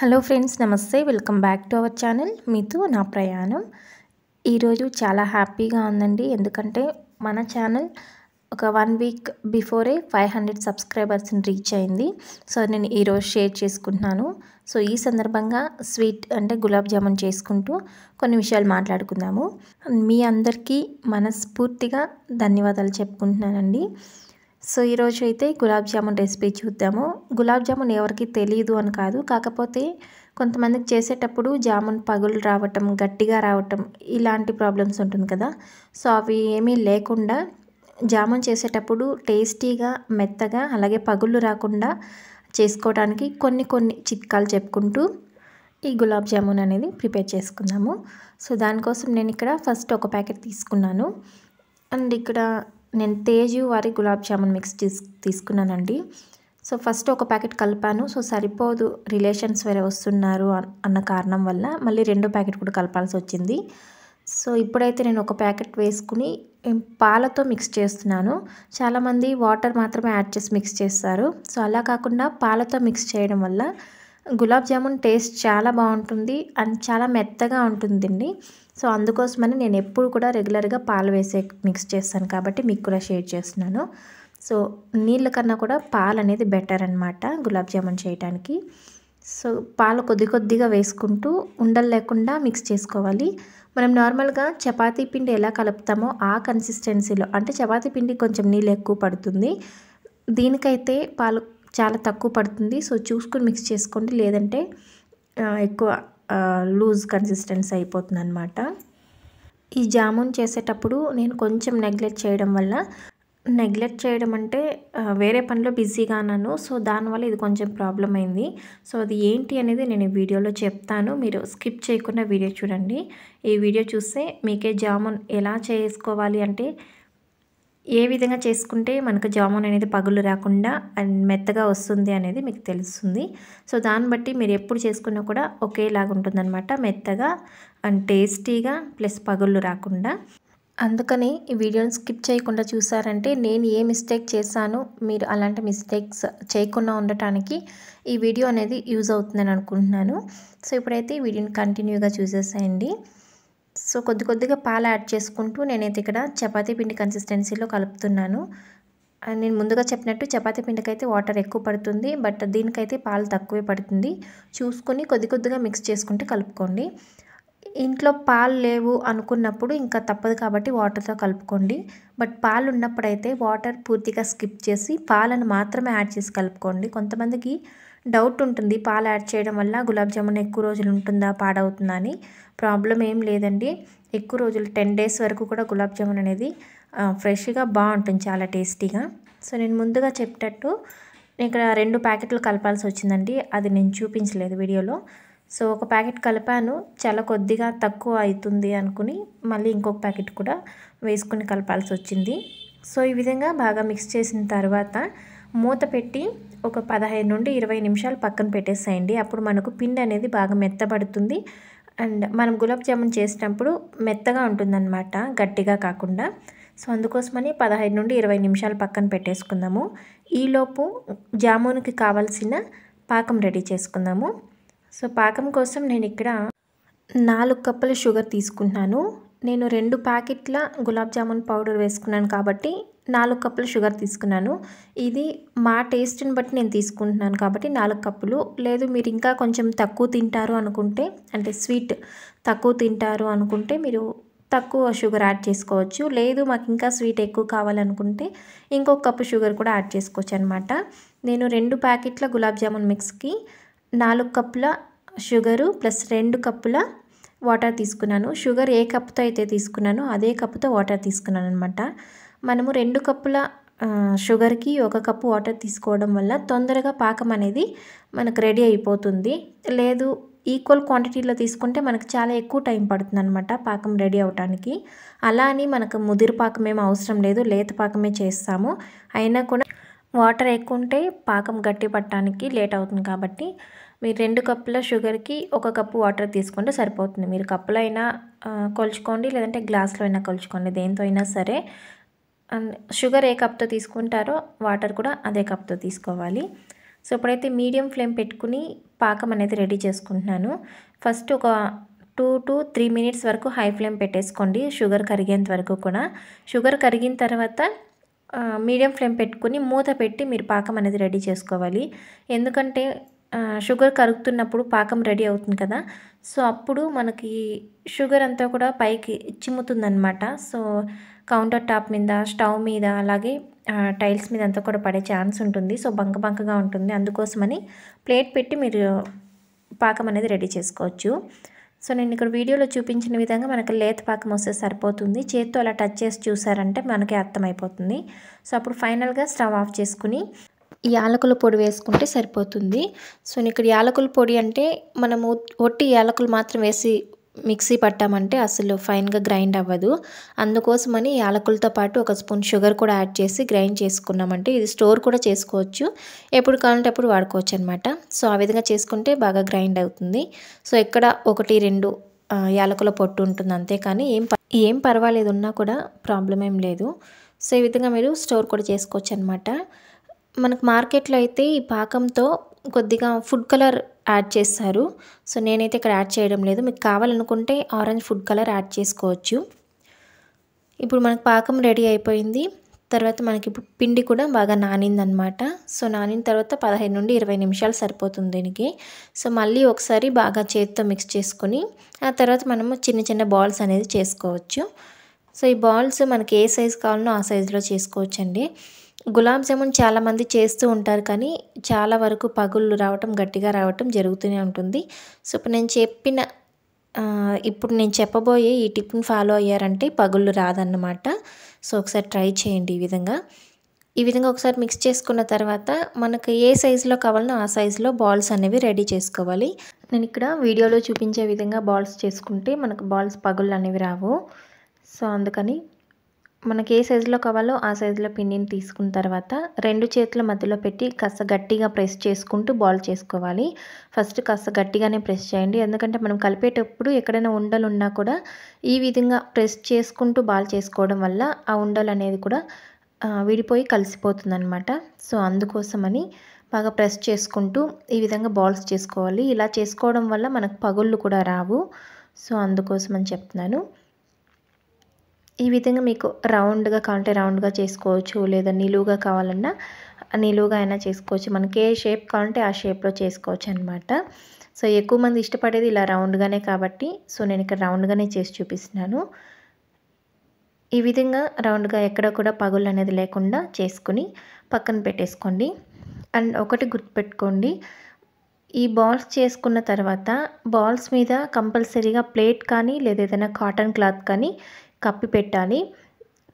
hello friends నమస్తే welcome back to our channel మీతో నా ప్రయాణం ఈరోజు చాలా హ్యాపీగా ఉందండి ఎందుకంటే మన ఛానల్ ఒక వన్ వీక్ బిఫోరే ఫైవ్ హండ్రెడ్ సబ్స్క్రైబర్స్ని రీచ్ అయింది సో నేను ఈరోజు షేర్ చేసుకుంటున్నాను సో ఈ సందర్భంగా స్వీట్ అంటే గులాబ్ జామున్ చేసుకుంటూ కొన్ని విషయాలు మాట్లాడుకుందాము మీ అందరికీ మనస్ఫూర్తిగా ధన్యవాదాలు చెప్పుకుంటున్నానండి సో ఈరోజు అయితే గులాబ్ జామున్ రెసిపీ చూద్దాము గులాబ్ జామున్ ఎవరికి తెలియదు అని కాదు కాకపోతే కొంతమందికి చేసేటప్పుడు జామున్ పగులు రావటం గట్టిగా రావటం ఇలాంటి ప్రాబ్లమ్స్ ఉంటుంది కదా సో అవి ఏమీ లేకుండా జామున్ చేసేటప్పుడు టేస్టీగా మెత్తగా అలాగే పగుళ్ళు రాకుండా చేసుకోవడానికి కొన్ని కొన్ని చిట్కాలు చెప్పుకుంటూ ఈ గులాబ్ జామున్ అనేది ప్రిపేర్ చేసుకుందాము సో దానికోసం నేను ఇక్కడ ఫస్ట్ ఒక ప్యాకెట్ తీసుకున్నాను అండ్ ఇక్కడ నేను తేజు వారి గులాబ్ జామున్ మిక్స్ తీసుకున్నానండి సో ఫస్ట్ ఒక ప్యాకెట్ కలిపాను సో సరిపోదు రిలేషన్స్ వేరే వస్తున్నారు అన్న కారణం వల్ల మళ్ళీ రెండో ప్యాకెట్ కూడా కలపాల్సి వచ్చింది సో ఇప్పుడైతే నేను ఒక ప్యాకెట్ వేసుకుని పాలతో మిక్స్ చేస్తున్నాను చాలామంది వాటర్ మాత్రమే యాడ్ చేసి మిక్స్ చేస్తారు సో అలా కాకుండా పాలతో మిక్స్ చేయడం వల్ల గులాబ్ జామున్ టేస్ట్ చాలా బాగుంటుంది అండ్ చాలా మెత్తగా ఉంటుందండి సో అందుకోసమని నేను ఎప్పుడు కూడా రెగ్యులర్గా పాలు వేసే మిక్స్ చేస్తాను కాబట్టి మీకు కూడా షేర్ చేస్తున్నాను సో నీళ్ళ కన్నా కూడా పాలు అనేది బెటర్ అనమాట గులాబ్ జామున్ చేయడానికి సో పాలు కొద్ది కొద్దిగా వేసుకుంటూ ఉండలు లేకుండా మిక్స్ చేసుకోవాలి మనం నార్మల్గా చపాతీ పిండి ఎలా కలుపుతామో ఆ కన్సిస్టెన్సీలో అంటే చపాతీ పిండి కొంచెం నీళ్ళు ఎక్కువ పడుతుంది దీనికైతే పాలు చాలా తక్కువ పడుతుంది సో చూసుకుని మిక్స్ చేసుకోండి లేదంటే ఎక్కువ లూజ్ కన్సిస్టెన్సీ అయిపోతుంది అనమాట ఈ జామున్ చేసేటప్పుడు నేను కొంచెం నెగ్లెక్ట్ చేయడం వల్ల నెగ్లెక్ట్ చేయడం అంటే వేరే పనిలో బిజీగా అన్నాను సో దానివల్ల ఇది కొంచెం ప్రాబ్లం అయింది సో అది ఏంటి అనేది నేను ఈ వీడియోలో చెప్తాను మీరు స్కిప్ చేయకుండా వీడియో చూడండి ఈ వీడియో చూస్తే మీకే జామున్ ఎలా చేసుకోవాలి అంటే ఏ విధంగా చేసుకుంటే మనకు జామున్ అనేది పగులు రాకుండా అండ్ మెత్తగా వస్తుంది అనేది మీకు తెలుస్తుంది సో దాన్ని బట్టి మీరు ఎప్పుడు చేసుకున్నా కూడా ఒకేలాగా అనమాట మెత్తగా అండ్ టేస్టీగా ప్లస్ పగుళ్ళు రాకుండా అందుకని ఈ వీడియోని స్కిప్ చేయకుండా చూసారంటే నేను ఏ మిస్టేక్ చేశాను మీరు అలాంటి మిస్టేక్స్ చేయకుండా ఉండటానికి ఈ వీడియో అనేది యూజ్ అవుతుందని అనుకుంటున్నాను సో ఇప్పుడైతే ఈ వీడియోని కంటిన్యూగా చూసేసేయండి సో కొద్ది కొద్దిగా పాలు యాడ్ చేసుకుంటూ నేనైతే ఇక్కడ చపాతీ పిండి కన్సిస్టెన్సీలో కలుపుతున్నాను నేను ముందుగా చెప్పినట్టు చపాతీ పిండికైతే వాటర్ ఎక్కువ పడుతుంది బట్ దీనికైతే పాలు తక్కువే పడుతుంది చూసుకొని కొద్ది కొద్దిగా మిక్స్ చేసుకుంటే కలుపుకోండి ఇంట్లో పాలు లేవు అనుకున్నప్పుడు ఇంకా తప్పదు కాబట్టి వాటర్తో కలుపుకోండి బట్ పాలు ఉన్నప్పుడైతే వాటర్ పూర్తిగా స్కిప్ చేసి పాలను మాత్రమే యాడ్ చేసి కలుపుకోండి కొంతమందికి డౌట్ ఉంటుంది పాలు యాడ్ చేయడం వల్ల గులాబ్ జామున్ ఎక్కువ రోజులు ఉంటుందా పాడవుతుందా అని ప్రాబ్లం ఏం లేదండి ఎక్కువ రోజులు టెన్ డేస్ వరకు కూడా గులాబ్ జామున్ అనేది ఫ్రెష్గా బాగుంటుంది చాలా టేస్టీగా సో నేను ముందుగా చెప్పేటట్టు ఇక్కడ రెండు ప్యాకెట్లు కలపాల్సి వచ్చిందండి అది నేను చూపించలేదు వీడియోలో సో ఒక ప్యాకెట్ కలిపాను చాలా కొద్దిగా తక్కువ అవుతుంది అనుకుని మళ్ళీ ఇంకొక ప్యాకెట్ కూడా వేసుకుని కలపాల్సి వచ్చింది సో ఈ విధంగా బాగా మిక్స్ చేసిన తర్వాత మూత పెట్టి ఒక పదహైదు నుండి ఇరవై నిమిషాలు పక్కన పెట్టేసేయండి అప్పుడు మనకు పిండి అనేది బాగా మెత్తబడుతుంది అండ్ మనం గులాబ్ జామున్ చేసినప్పుడు మెత్తగా ఉంటుందన్నమాట గట్టిగా కాకుండా సో అందుకోసమని పదహైదు నుండి ఇరవై నిమిషాలు పక్కన పెట్టేసుకుందాము ఈలోపు జామున్కి కావాల్సిన పాకం రెడీ చేసుకుందాము సో పాకం కోసం నేను ఇక్కడ నాలుగు కప్పుల షుగర్ తీసుకుంటున్నాను నేను రెండు ప్యాకెట్ల గులాబ్ జామున్ పౌడర్ వేసుకున్నాను కాబట్టి నాలుగు కప్పులు షుగర్ తీసుకున్నాను ఇది మా టేస్ట్ని బట్టి నేను తీసుకుంటున్నాను కాబట్టి నాలుగు కప్పులు లేదు మీరు ఇంకా కొంచెం తక్కువ తింటారు అనుకుంటే అంటే స్వీట్ తక్కువ తింటారు అనుకుంటే మీరు తక్కువ షుగర్ యాడ్ చేసుకోవచ్చు లేదు మాకు ఇంకా స్వీట్ ఎక్కువ కావాలనుకుంటే ఇంకొక కప్పు షుగర్ కూడా యాడ్ చేసుకోవచ్చు అనమాట నేను రెండు ప్యాకెట్ల గులాబ్ జామున్ మిక్స్కి నాలుగు కప్పుల షుగరు ప్లస్ రెండు కప్పుల వాటర్ తీసుకున్నాను షుగర్ ఏ కప్తో అయితే తీసుకున్నానో అదే కప్తో వాటర్ తీసుకున్నాను అనమాట మనము రెండు కప్పుల షుగర్కి ఒక కప్పు వాటర్ తీసుకోవడం వల్ల తొందరగా పాకం అనేది మనకు రెడీ అయిపోతుంది లేదు ఈక్వల్ క్వాంటిటీలో తీసుకుంటే మనకు చాలా ఎక్కువ టైం పడుతుంది అనమాట పాకం రెడీ అవడానికి అలా అని మనకు ముదిరి పాకం ఏం అవసరం లేదు లేత పాకమే చేస్తాము అయినా కూడా వాటర్ ఎక్కువ ఉంటే పాకం గట్టి పట్టడానికి లేట్ అవుతుంది కాబట్టి మీరు రెండు కప్పుల షుగర్కి ఒక కప్పు వాటర్ తీసుకుంటే సరిపోతుంది మీరు కప్పులో అయినా కొలుచుకోండి లేదంటే గ్లాస్లో అయినా కొలుచుకోండి దేంతో అయినా సరే అండ్ షుగర్ ఏ కప్తో తీసుకుంటారో వాటర్ కూడా అదే కప్తో తీసుకోవాలి సో ఇప్పుడైతే మీడియం ఫ్లేమ్ పెట్టుకుని పాకం అనేది రెడీ చేసుకుంటున్నాను ఫస్ట్ ఒక టూ టు త్రీ మినిట్స్ వరకు హై ఫ్లేమ్ పెట్టేసుకోండి షుగర్ కరిగేంత వరకు కూడా షుగర్ కరిగిన తర్వాత మీడియం ఫ్లేమ్ పెట్టుకుని మూత పెట్టి మీరు పాకం అనేది రెడీ చేసుకోవాలి ఎందుకంటే షుగర్ కరుగుతున్నప్పుడు పాకం రెడీ అవుతుంది కదా సో అప్పుడు మనకి షుగర్ అంతా కూడా పైకి చిమ్ముతుందనమాట సో కౌంటర్ టాప్ మీద స్టవ్ మీద అలాగే టైల్స్ మీద అంతా కూడా పడే ఛాన్స్ ఉంటుంది సో బంక బంకగా ఉంటుంది అందుకోసమని ప్లేట్ పెట్టి మీరు పాకం అనేది రెడీ చేసుకోవచ్చు సో నేను ఇక్కడ వీడియోలో చూపించిన విధంగా మనకి లేత పాకం వస్తే సరిపోతుంది చేత్తో అలా టచ్ చేసి చూసారంటే మనకి అర్థమైపోతుంది సో అప్పుడు ఫైనల్గా స్టవ్ ఆఫ్ చేసుకుని యాలకుల పొడి వేసుకుంటే సరిపోతుంది సో ఇక్కడ యాలకుల పొడి అంటే మనము ఒట్టి యాలకులు మాత్రం వేసి మిక్సీ పట్టామంటే అసలు ఫైన్గా గ్రైండ్ అవ్వదు అందుకోసమని యాలకులతో పాటు ఒక స్పూన్ షుగర్ కూడా యాడ్ చేసి గ్రైండ్ చేసుకున్నామంటే ఇది స్టోర్ కూడా చేసుకోవచ్చు ఎప్పుడు కావాలంటే అప్పుడు వాడుకోవచ్చు అనమాట సో ఆ విధంగా చేసుకుంటే బాగా గ్రైండ్ అవుతుంది సో ఇక్కడ ఒకటి రెండు యాలకుల పొట్టు ఉంటుంది అంతే కానీ ఏం ఏం పర్వాలేదు ఉన్నా కూడా ప్రాబ్లం ఏం లేదు సో ఈ విధంగా మీరు స్టోర్ కూడా చేసుకోవచ్చు అనమాట మనకు మార్కెట్లో అయితే ఈ పాకంతో కొద్దిగా ఫుడ్ కలర్ యాడ్ చేస్తారు సో నేనైతే ఇక్కడ యాడ్ చేయడం లేదు మీకు కావాలనుకుంటే ఆరెంజ్ ఫుడ్ కలర్ యాడ్ చేసుకోవచ్చు ఇప్పుడు మనకు పాకం రెడీ అయిపోయింది తర్వాత మనకి పిండి కూడా బాగా నానిందనమాట సో నానిన తర్వాత పదహైదు నుండి ఇరవై నిమిషాలు సరిపోతుంది దీనికి సో మళ్ళీ ఒకసారి బాగా చేతితో మిక్స్ చేసుకొని ఆ తర్వాత మనము చిన్న చిన్న బాల్స్ అనేది చేసుకోవచ్చు సో ఈ బాల్స్ మనకి ఏ సైజు కావాలనో ఆ సైజులో చేసుకోవచ్చండి గులాబ్ జామున్ చాలామంది చేస్తూ ఉంటారు కానీ చాలా వరకు పగుళ్ళు రావటం గట్టిగా రావటం జరుగుతూనే ఉంటుంది సో ఇప్పుడు నేను చెప్పిన ఇప్పుడు నేను చెప్పబోయే ఈ టిప్ని ఫాలో అయ్యారంటే పగుళ్ళు రాదన్నమాట సో ఒకసారి ట్రై చేయండి ఈ విధంగా ఈ విధంగా ఒకసారి మిక్స్ చేసుకున్న తర్వాత మనకు ఏ సైజులో కావాలనో ఆ సైజులో బాల్స్ అనేవి రెడీ చేసుకోవాలి నేను ఇక్కడ వీడియోలో చూపించే విధంగా బాల్స్ చేసుకుంటే మనకు బాల్స్ పగుళ్ళు అనేవి రావు సో అందుకని మనకి ఏ సైజులో కావాలో ఆ సైజులో పిండిని తీసుకున్న తర్వాత రెండు చేతుల మధ్యలో పెట్టి కాస్త గట్టిగా ప్రెస్ చేసుకుంటూ బాల్ చేసుకోవాలి ఫస్ట్ కాస్త గట్టిగానే ప్రెస్ చేయండి ఎందుకంటే మనం కలిపేటప్పుడు ఎక్కడైనా ఉండలు ఉన్నా కూడా ఈ విధంగా ప్రెస్ చేసుకుంటూ బాల్ చేసుకోవడం వల్ల ఆ ఉండలు అనేది కూడా విడిపోయి కలిసిపోతుందనమాట సో అందుకోసమని బాగా ప్రెస్ చేసుకుంటూ ఈ విధంగా బాల్స్ చేసుకోవాలి ఇలా చేసుకోవడం వల్ల మనకు పగుళ్ళు కూడా రావు సో అందుకోసం అని చెప్తున్నాను ఈ విధంగా మీకు రౌండ్గా కావాలంటే రౌండ్గా చేసుకోవచ్చు లేదా నిలువుగా కావాలన్నా నిలువుగా అయినా చేసుకోవచ్చు మనకి ఏ షేప్ కావాలంటే ఆ షేప్లో చేసుకోవచ్చు అనమాట సో ఎక్కువ మంది ఇష్టపడేది ఇలా రౌండ్గానే కాబట్టి సో నేను ఇక్కడ రౌండ్గానే చేసి చూపిస్తున్నాను ఈ విధంగా రౌండ్గా ఎక్కడ కూడా పగులు అనేది లేకుండా చేసుకుని పక్కన పెట్టేసుకోండి అండ్ ఒకటి గుర్తుపెట్టుకోండి ఈ బాల్స్ చేసుకున్న తర్వాత బాల్స్ మీద కంపల్సరీగా ప్లేట్ కానీ లేదా ఏదైనా కాటన్ క్లాత్ కానీ కప్పి పెట్టాలి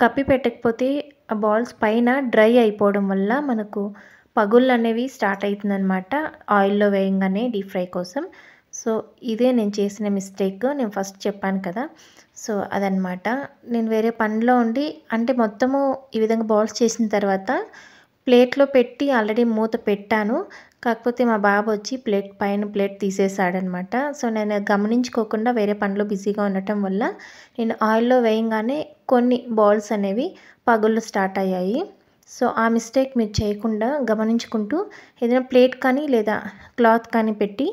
కప్పి పెట్టకపోతే ఆ బాల్స్ పైన డ్రై అయిపోవడం వల్ల మనకు పగుళ్ళు అనేవి స్టార్ట్ అవుతుందన్నమాట ఆయిల్లో వేయంగానే డీప్ ఫ్రై కోసం సో ఇదే నేను చేసిన మిస్టేక్ నేను ఫస్ట్ చెప్పాను కదా సో అదనమాట నేను వేరే పనిలో ఉండి అంటే మొత్తము ఈ విధంగా బాల్స్ చేసిన తర్వాత ప్లేట్లో పెట్టి ఆల్రెడీ మూత పెట్టాను కాకపోతే మా బాబు వచ్చి ప్లేట్ పైన ప్లేట్ తీసేసాడనమాట సో నేను గమనించుకోకుండా వేరే పనిలో బిజీగా ఉండటం వల్ల నేను ఆయిల్లో వేయంగానే కొన్ని బాల్స్ అనేవి పగుళ్ళు స్టార్ట్ అయ్యాయి సో ఆ మిస్టేక్ మీరు చేయకుండా గమనించుకుంటూ ఏదైనా ప్లేట్ కానీ లేదా క్లాత్ కానీ పెట్టి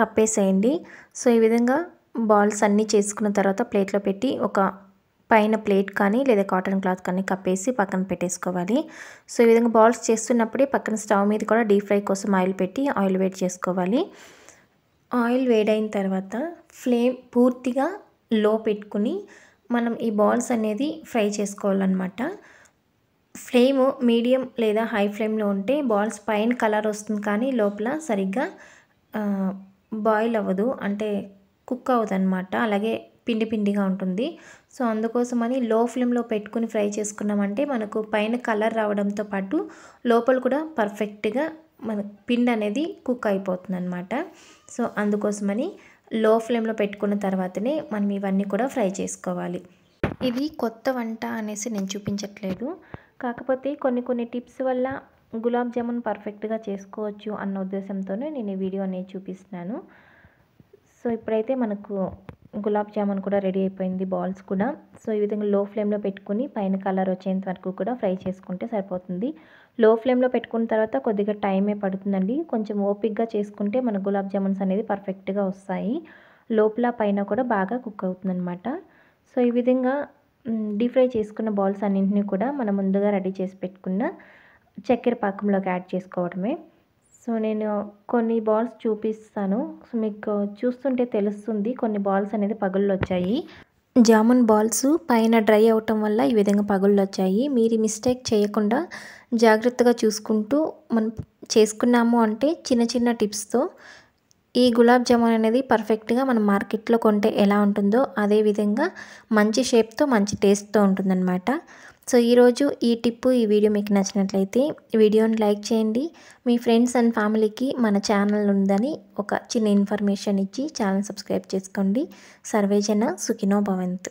కప్పేసేయండి సో ఈ విధంగా బాల్స్ అన్నీ చేసుకున్న తర్వాత ప్లేట్లో పెట్టి ఒక పైన ప్లేట్ కానీ లేదా కాటన్ క్లాత్ కానీ కప్పేసి పక్కన పెట్టేసుకోవాలి సో ఈ విధంగా బాల్స్ చేస్తున్నప్పుడే పక్కన స్టవ్ మీద కూడా డీప్ ఫ్రై కోసం ఆయిల్ పెట్టి ఆయిల్ వేడి చేసుకోవాలి ఆయిల్ వేడైన తర్వాత ఫ్లేమ్ పూర్తిగా లో పెట్టుకుని మనం ఈ బాల్స్ అనేది ఫ్రై చేసుకోవాలన్నమాట ఫ్లేమ్ మీడియం లేదా హై ఫ్లేమ్లో ఉంటే బాల్స్ పైన కలర్ వస్తుంది కానీ లోపల సరిగ్గా బాయిల్ అవ్వదు అంటే కుక్ అవ్వదు అనమాట అలాగే పిండి పిండిగా ఉంటుంది సో అందుకోసమని లో ఫ్లేమ్లో పెట్టుకుని ఫ్రై చేసుకున్నామంటే మనకు పైన కలర్ రావడంతో పాటు లోపల కూడా పర్ఫెక్ట్గా మన పిండి అనేది కుక్ అయిపోతుంది అనమాట సో అందుకోసమని లో ఫ్లేమ్లో పెట్టుకున్న తర్వాతనే మనం ఇవన్నీ కూడా ఫ్రై చేసుకోవాలి ఇది కొత్త వంట అనేసి నేను చూపించట్లేదు కాకపోతే కొన్ని కొన్ని టిప్స్ వల్ల గులాబ్ జామున్ పర్ఫెక్ట్గా చేసుకోవచ్చు అన్న ఉద్దేశంతోనే నేను ఈ వీడియో అనేది చూపిస్తున్నాను సో ఇప్పుడైతే మనకు గులాబ్ జామున్ కూడా రెడీ అయిపోయింది బాల్స్ కూడా సో ఈ విధంగా లో ఫ్లేమ్లో పెట్టుకుని పైన కలర్ వచ్చేంత వరకు కూడా ఫ్రై చేసుకుంటే సరిపోతుంది లో ఫ్లేమ్లో పెట్టుకున్న తర్వాత కొద్దిగా టైమే పడుతుందండి కొంచెం ఓపిక్గా చేసుకుంటే మన గులాబ్ జామున్స్ అనేది పర్ఫెక్ట్గా వస్తాయి లోపల పైన కూడా బాగా కుక్ అవుతుందన్నమాట సో ఈ విధంగా డీప్ ఫ్రై చేసుకున్న బాల్స్ అన్నింటినీ కూడా మనం ముందుగా రెడీ చేసి పెట్టుకున్న చక్కెర పాకంలోకి యాడ్ చేసుకోవడమే సో నేను కొన్ని బాల్స్ చూపిస్తాను సో మీకు చూస్తుంటే తెలుస్తుంది కొన్ని బాల్స్ అనేది పగుళ్ళు వచ్చాయి జామున్ బాల్స్ పైన డ్రై అవటం వల్ల ఈ విధంగా పగుళ్ళు వచ్చాయి మీరు మిస్టేక్ చేయకుండా జాగ్రత్తగా చూసుకుంటూ మనం చేసుకున్నాము అంటే చిన్న చిన్న టిప్స్తో ఈ గులాబ్ జామున్ అనేది పర్ఫెక్ట్గా మనం మార్కెట్లో కొంటే ఎలా ఉంటుందో అదేవిధంగా మంచి షేప్తో మంచి టేస్ట్తో ఉంటుందన్నమాట సో ఈరోజు ఈ టిప్పు ఈ వీడియో మీకు నచ్చినట్లయితే వీడియోని లైక్ చేయండి మీ ఫ్రెండ్స్ అండ్ ఫ్యామిలీకి మన ఛానల్ ఉందని ఒక చిన్న ఇన్ఫర్మేషన్ ఇచ్చి ఛానల్ సబ్స్క్రైబ్ చేసుకోండి సర్వేజన సుఖినో భవంత్